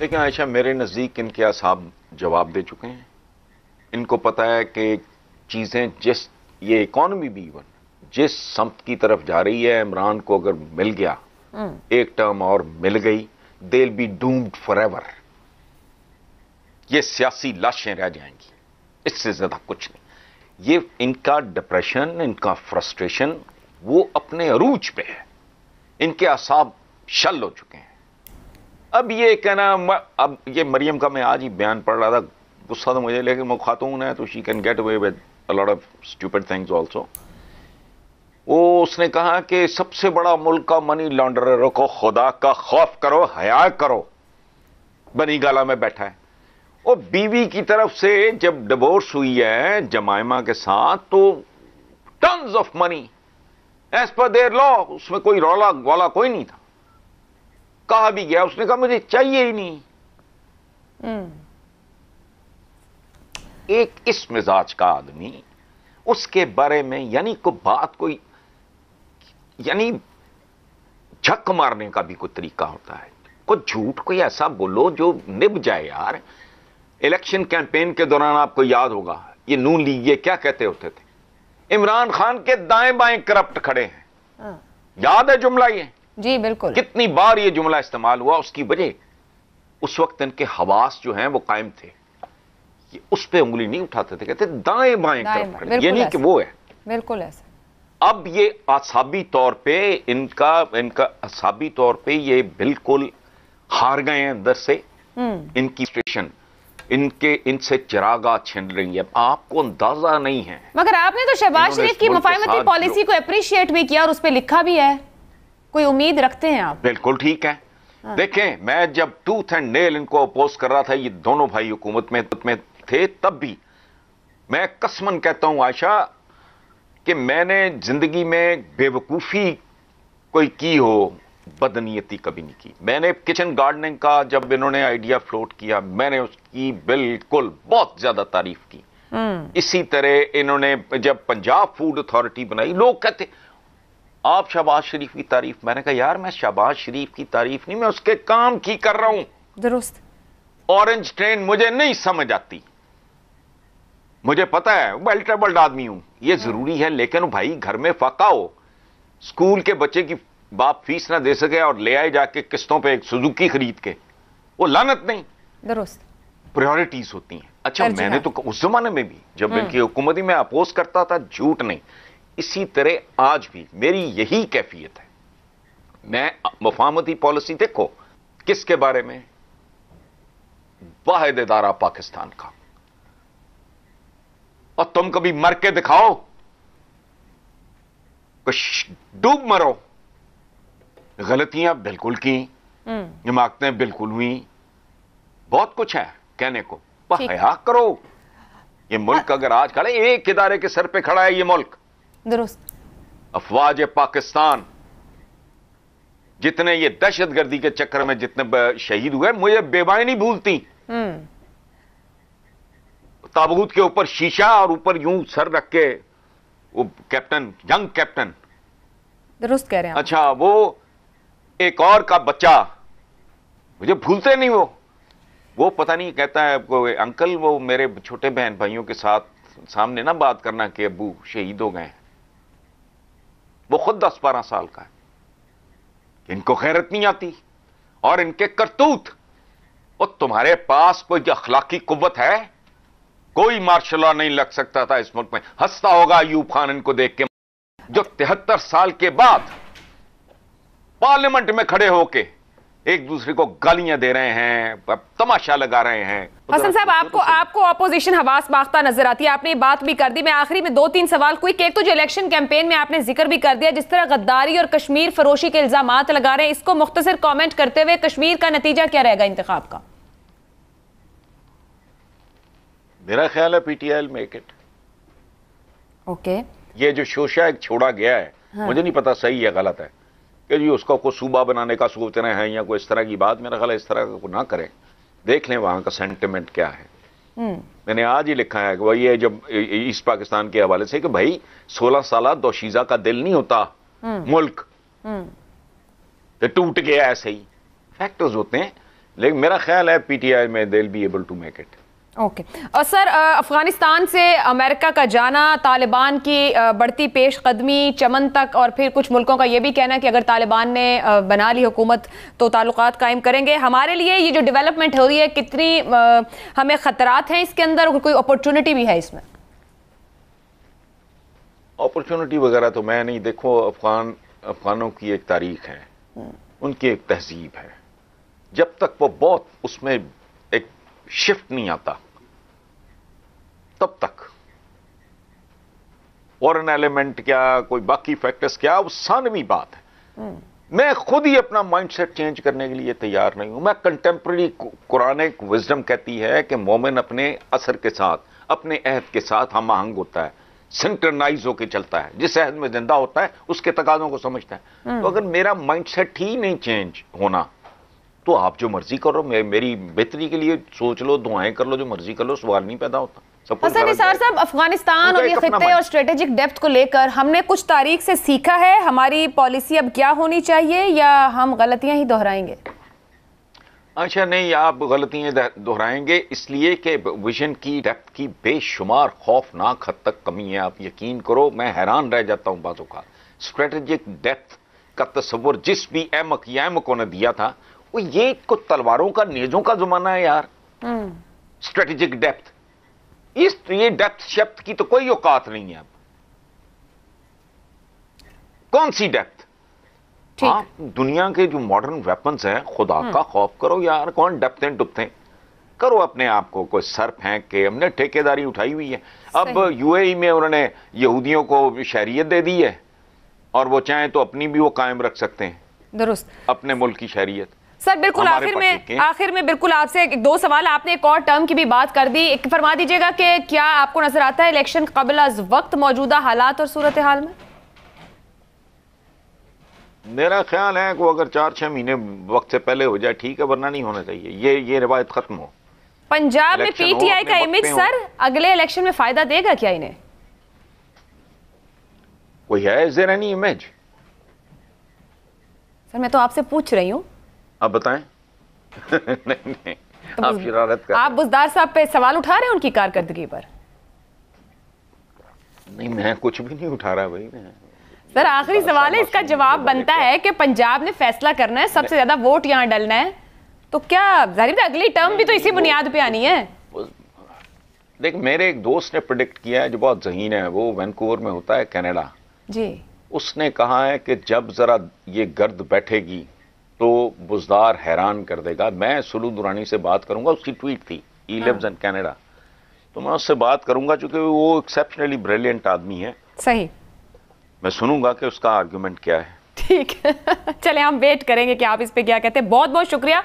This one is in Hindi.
लेकिन आयशा मेरे नज़दीक इनके असाब जवाब दे चुके हैं इनको पता है कि चीज़ें जिस ये इकॉनमी भी इवन जिस संप की तरफ जा रही है इमरान को अगर मिल गया हम्म। एक टर्म और मिल गई देल बी डूम्ड फॉर एवर ये सियासी लाशें रह जाएंगी इससे ज़्यादा कुछ नहीं ये इनका डिप्रेशन इनका फ्रस्ट्रेशन वो अपने अरूज पे है इनके असाब शल हो चुके हैं अब ये कहना अब ये मरियम का मैं आज ही बयान पढ़ रहा था गुस्सा तो मुझे लेकिन वो खातून है तो she can get away with a lot of stupid things also वो उसने कहा कि सबसे बड़ा मुल्क का मनी लॉन्डर रखो खुदा का खौफ करो हया करो बनी गाला में बैठा है और बीवी की तरफ से जब डिवोर्स हुई है जमायमा के साथ तो tons of money as per there law उसमें कोई रौला वाला कोई नहीं था कहा भी गया उसने कहा मुझे चाहिए ही नहीं हम्म। एक इस मिजाज का आदमी उसके बारे में यानी को बात कोई यानी झक मारने का भी कोई तरीका होता है कोई झूठ कोई ऐसा बोलो जो निभ जाए यार इलेक्शन कैंपेन के दौरान आपको याद होगा ये नून लीग ये क्या कहते होते थे इमरान खान के दाएं बाएं करप्ट खड़े हैं हाँ। याद है जुमला ये जी बिल्कुल कितनी बार ये जुमला इस्तेमाल हुआ उसकी वजह उस वक्त इनके हवास जो हैं वो कायम थे ये उस पर उंगली नहीं उठाते थे कहते दाएं बाएं यानी कि वो है बिल्कुल ऐसा अब ये आसाबी तौर पे इनका इनका आसाबी तौर पे ये बिल्कुल हार गए हैं अंदर से हम्म। इनकी स्टेशन इनके इनसे चिरागा छिन रही है आपको अंदाजा नहीं है मगर आपने तो शहबाज शरीफ की मुफाहमती पॉलिसी को अप्रिशिएट भी किया और उस पर लिखा भी है कोई उम्मीद रखते हैं आप बिल्कुल ठीक है हाँ। देखें मैं जब टूथ एंड नेल इनको अपोज कर रहा था ये दोनों भाई हुकूमत में, में थे तब भी मैं कसमन कहता हूं आशा कि मैंने जिंदगी में बेवकूफ़ी कोई की हो बदनीयती कभी नहीं की मैंने किचन गार्डनिंग का जब इन्होंने आइडिया फ्लोट किया मैंने उसकी बिल्कुल बहुत ज्यादा तारीफ की हम्म। इसी तरह इन्होंने जब पंजाब फूड अथॉरिटी बनाई लोग कहते आप शहबाज शरीफ की तारीफ मैंने कहा यार मैं शहबाज शरीफ की तारीफ नहीं मैं उसके काम की कर रहा हूं दुरुस्त ऑरेंज ट्रेन मुझे नहीं समझ आती मुझे पता है वेल ट्रेवल्ड आदमी हूं ये हाँ। जरूरी है लेकिन भाई घर में फका हो स्कूल के बच्चे की बाप फीस ना दे सके और ले आए जाके किस्तों पे एक सुजुकी खरीद के वो लानत नहीं दुरुस्त प्रायोरिटीज होती हैं अच्छा मैंने तो उस जमाने में भी जब हाँ। इनकी हुकूमती में अपोज करता था झूठ नहीं इसी तरह आज भी मेरी यही कैफियत है मैं मुफामती पॉलिसी देखो किसके बारे में वाहिद इदारा पाकिस्तान का और तुम कभी मर के दिखाओ कुछ डूब मरो गलतियां बिल्कुल की जमाकतें हम्म। बिल्कुल हुई बहुत कुछ है कहने को हया करो ये मुल्क हाँ। अगर आज खड़ा एक इदारे के सर पे खड़ा है ये मुल्क दुरुस्त अफवाज पाकिस्तान जितने ये दहशत गर्दी के चक्कर में जितने शहीद हुए मुझे बेबाई नहीं भूलती हम्म। ताबूत के ऊपर शीशा और ऊपर यूं सर रख के वो कैप्टन यंग कैप्टन दुरुस्त कह रहे हैं अच्छा वो एक और का बच्चा मुझे भूलते नहीं वो वो पता नहीं कहता है वो अंकल वो मेरे छोटे बहन भाइयों के साथ सामने ना बात करना कि अबू शहीद हो गए वो खुद दस बारह साल का है इनको गैरत नहीं आती और इनके करतूत वो तुम्हारे पास कोई अखलाकी कुत है कोई मार्शल लॉ नहीं लग सकता था इस मुल्क में हंसता होगा अयूब खान इनको देख के जो तिहत्तर साल के बाद पार्लियामेंट में खड़े होकर एक दूसरे को गालियां दे रहे हैं तमाशा लगा रहे हैं हसन तो साहब आपको तो आपको अपोजिशन हवास बाख्ता नजर आती है आपने बात भी कर दी मैं आखिरी में दो तीन सवाल क्विक एक तो जो इलेक्शन कैंपेन में आपने जिक्र भी कर दिया जिस तरह गद्दारी और कश्मीर फरोशी के इल्जाम लगा रहे हैं इसको मुख्तर कॉमेंट करते हुए कश्मीर का नतीजा क्या रहेगा इंतखब का मेरा ख्याल है पीटीआई मेक इट ओके ये जो शोशा एक छोड़ा गया है हाँ। मुझे नहीं पता सही है गलत है कि जी उसका कोई सूबा बनाने का रहे हैं या कोई इस तरह की बात मेरा ख्याल इस तरह का ना करें देख लें वहाँ का सेंटिमेंट क्या है हम्म। मैंने आज ही लिखा है कि वही है जब ईस्ट पाकिस्तान के हवाले से कि भाई 16 साल दोशीजा का दिल नहीं होता हम्म। मुल्क तो टूट गया ऐसे ही फैक्टर्स होते हैं लेकिन मेरा ख्याल है पीटीआई में दिल be able to make it okay okay. Sir uh, Afghanistan uh, से अमेरिका का जाना तालिबान की uh, बढ़ती पेश कदमी चमन तक और फिर कुछ मुल्कों का ये भी कहना कि अगर तालिबान ने बना ली हुकूमत तो ताल्लुक कायम करेंगे हमारे लिए ये जो डेवलपमेंट हो रही है कितनी हमें ख़तरात हैं इसके अंदर और कोई अपॉर्चुनिटी भी है इसमें अपॉर्चुनिटी वगैरह तो मैं नहीं देखो अफगान अफगानों की एक तारीख है हम्म। उनकी एक तहजीब है जब तक वो बहुत उसमें एक शिफ्ट नहीं आता तब तक एन एलिमेंट क्या कोई बाकी फैक्टर्स क्या वो सानवी बात है हम्म। मैं खुद ही अपना माइंडसेट चेंज करने के लिए तैयार नहीं हूं मैं कंटेम्प्रेरी कुरान विजडम कहती है कि मोमिन अपने असर के साथ अपने अहद के साथ हम आहंग होता है सिंक्रनाइज होकर चलता है जिस अहद में जिंदा होता है उसके तकाजों को समझता है हम्म। तो अगर मेरा माइंडसेट ही नहीं चेंज होना तो आप जो मर्जी करो मेरी बेहतरी के लिए सोच लो दुआएं कर लो जो मर्जी कर लो सवाल नहीं पैदा होता हसन निसार साहब अफगानिस्तान और ये खत्े और स्ट्रेटेजिक डेप्थ को लेकर हमने कुछ तारीख से सीखा है हमारी पॉलिसी अब क्या होनी चाहिए या हम गलतियां ही दोहराएंगे अच्छा नहीं आप गलतियां दोहराएंगे इसलिए कि विजन की डेप्थ की बेशुमार खौफनाक हद तक कमी है आप यकीन करो मैं हैरान रह जाता हूँ बातों का स्ट्रेटेजिक डेप्थ का तस्वर जिस भी एमक या एमको ने दिया था वो ये कुछ तलवारों का नेजों का जमाना है यार स्ट्रेटेजिक हम्म। डेप्थ इस ये डेप्थ शब्द की तो कोई औकात नहीं है अब कौन सी डेप्थ हाँ दुनिया के जो मॉडर्न वेपन्स हैं खुदा हम्म। का खौफ करो यार कौन डपते डुबते करो अपने आप को कोई सर फेंक के हमने ठेकेदारी उठाई हुई है अब यूएई में उन्होंने यहूदियों को शहरियत दे दी है और वो चाहें तो अपनी भी वो कायम रख सकते हैं दुरुस्त अपने मुल्क की शहरियत सर बिल्कुल आखिर में आखिर में बिल्कुल आपसे दो सवाल आपने एक और टर्म की भी बात कर दी एक फरमा दीजिएगा कि क्या आपको नजर आता है इलेक्शन कबल अज वक्त मौजूदा हालात और सूरत हाल में मेरा ख्याल है कि अगर चार छह महीने वक्त से पहले हो जाए ठीक है वरना नहीं होना चाहिए ये ये रिवायत खत्म हो पंजाब में पीटीआई का इमेज सर अगले इलेक्शन में फायदा देगा क्या इन्हें कोई है इमेज सर मैं तो आपसे पूछ रही हूँ आप बताएं नहीं नहीं तो आप आप बुजदार साहब पे सवाल उठा रहे हैं उनकी कारकर्दगी पर नहीं मैं कुछ भी नहीं उठा रहा भाई मैं सर आखिरी सवाल है इसका जवाब बनता है कि पंजाब ने फैसला करना है सबसे ज्यादा वोट यहाँ डलना है तो क्या जाहिर अगली टर्म भी तो इसी बुनियाद पे आनी है देख मेरे एक दोस्त ने प्रोडिक्ट किया है जो बहुत जहीन है वो वैनकूवर में होता है कनाडा जी उसने कहा है कि जब जरा ये गर्द बैठेगी तो बुजदार हैरान कर देगा मैं सुलू दुरानी से बात करूंगा उसकी ट्वीट थी ई लिव्स इन कैनेडा तो मैं उससे बात करूंगा चूंकि वो एक्सेप्शनली ब्रिलियंट आदमी है सही मैं सुनूंगा कि उसका आर्ग्यूमेंट क्या है ठीक चले हम वेट करेंगे कि आप इस पे क्या कहते हैं बहुत बहुत शुक्रिया